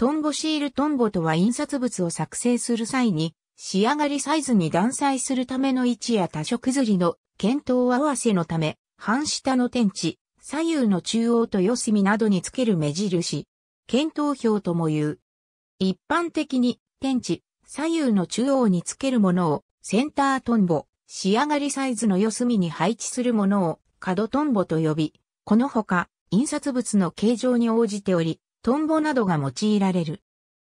トンボシールトンボとは印刷物を作成する際に、仕上がりサイズに断裁するための位置や多色ずりの検討合わせのため、半下の天地、左右の中央と四隅などにつける目印、検討表とも言う。一般的に、天地、左右の中央につけるものを、センタートンボ、仕上がりサイズの四隅に配置するものを、角トンボと呼び、このほか、印刷物の形状に応じており、トンボなどが用いられる。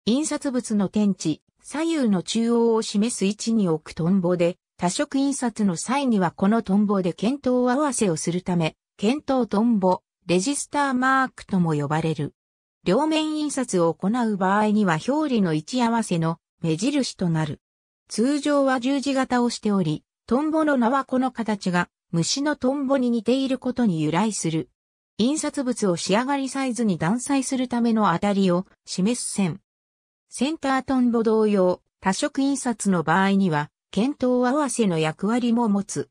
印刷物の天地、左右の中央を示す位置に置くトンボで、多色印刷の際にはこのトンボで検討合わせをするため、検討トンボ、レジスターマークとも呼ばれる。両面印刷を行う場合には表裏の位置合わせの目印となる。通常は十字型をしており、トンボの名はこの形が虫のトンボに似ていることに由来する。印刷物を仕上がりサイズに断裁するための当たりを示す線。センタートンボ同様、多色印刷の場合には、検討合わせの役割も持つ。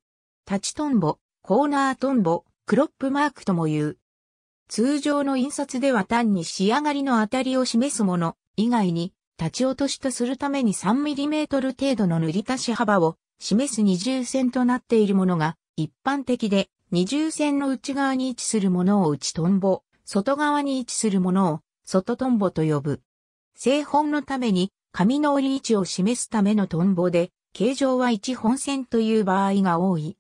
立ちトンボ、コーナートンボ、クロップマークとも言う。通常の印刷では単に仕上がりの当たりを示すもの以外に、立ち落としとするために 3mm 程度の塗り足し幅を示す二重線となっているものが一般的で、二重線の内側に位置するものを内トンボ、外側に位置するものを外トンボと呼ぶ。製本のために紙の折り位置を示すためのトンボで、形状は一本線という場合が多い。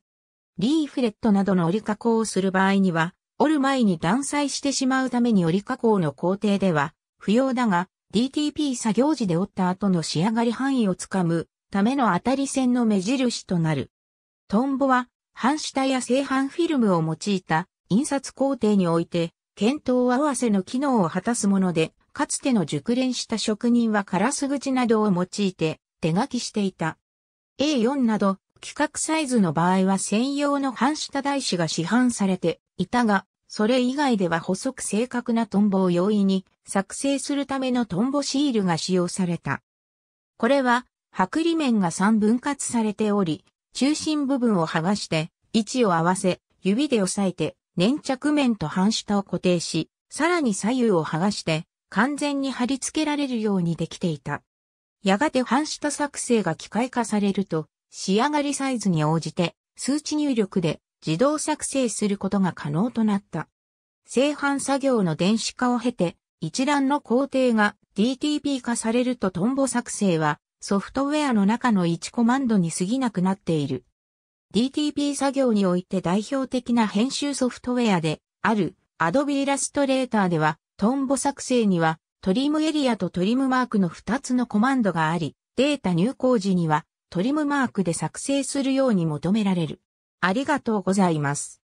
リーフレットなどの折り加工をする場合には、折る前に断裁してしまうために折り加工の工程では不要だが、DTP 作業時で折った後の仕上がり範囲をつかむための当たり線の目印となる。トンボは半下や製版フィルムを用いた印刷工程において、検討合わせの機能を果たすもので、かつての熟練した職人はカラス口などを用いて手書きしていた。A4 など規格サイズの場合は専用の半下台紙が市販されていたが、それ以外では細く正確なトンボを容易に作成するためのトンボシールが使用された。これは、剥離面が3分割されており、中心部分を剥がして、位置を合わせ、指で押さえて、粘着面と半下を固定し、さらに左右を剥がして、完全に貼り付けられるようにできていた。やがて半下作成が機械化されると、仕上がりサイズに応じて、数値入力で自動作成することが可能となった。製版作業の電子化を経て、一覧の工程が DTP 化されるとトンボ作成はソフトウェアの中の1コマンドに過ぎなくなっている。DTP 作業において代表的な編集ソフトウェアである Adobe Illustrator ではトンボ作成にはトリムエリアとトリムマークの2つのコマンドがあり、データ入稿時にはトリムマークで作成するように求められる。ありがとうございます。